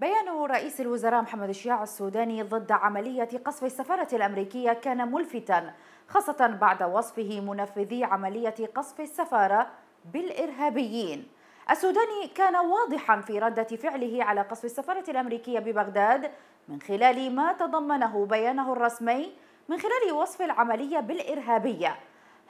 بيان رئيس الوزراء محمد الشياع السوداني ضد عملية قصف السفارة الأمريكية كان ملفتا خاصة بعد وصفه منفذي عملية قصف السفارة بالإرهابيين السوداني كان واضحا في ردة فعله على قصف السفارة الأمريكية ببغداد من خلال ما تضمنه بيانه الرسمي من خلال وصف العملية بالإرهابية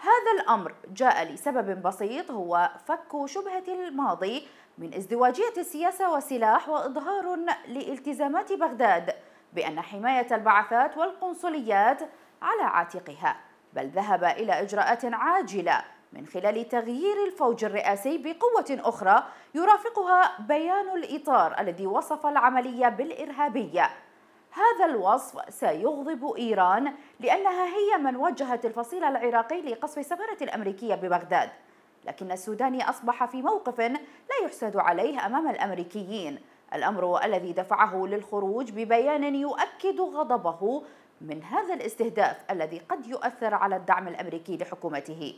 هذا الأمر جاء لسبب بسيط هو فك شبهة الماضي من ازدواجية السياسة والسلاح وإظهار لالتزامات بغداد بأن حماية البعثات والقنصليات على عاتقها بل ذهب إلى إجراءات عاجلة من خلال تغيير الفوج الرئاسي بقوة أخرى يرافقها بيان الإطار الذي وصف العملية بالإرهابية هذا الوصف سيغضب إيران لأنها هي من وجهت الفصيل العراقي لقصف السفارة الأمريكية ببغداد لكن السوداني أصبح في موقف لا يحسد عليه أمام الأمريكيين الأمر الذي دفعه للخروج ببيان يؤكد غضبه من هذا الاستهداف الذي قد يؤثر على الدعم الأمريكي لحكومته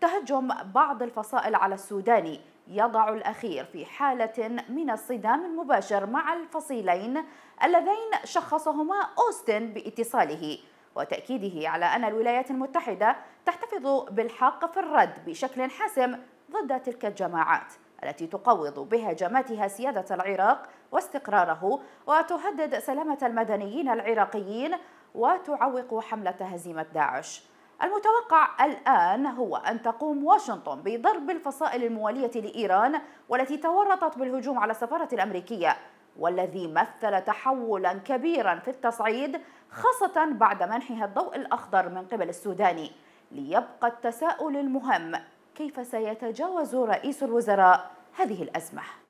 تهجم بعض الفصائل على السوداني يضع الأخير في حالة من الصدام المباشر مع الفصيلين اللذين شخصهما أوستن باتصاله وتأكيده على أن الولايات المتحدة تحتفظ بالحق في الرد بشكل حاسم ضد تلك الجماعات التي تقوض بهجماتها سيادة العراق واستقراره وتهدد سلامة المدنيين العراقيين وتعوق حملة هزيمة داعش المتوقع الآن هو أن تقوم واشنطن بضرب الفصائل الموالية لإيران والتي تورطت بالهجوم على السفارة الأمريكية والذي مثل تحولا كبيرا في التصعيد خاصة بعد منحها الضوء الأخضر من قبل السوداني ليبقى التساؤل المهم كيف سيتجاوز رئيس الوزراء هذه الأزمة؟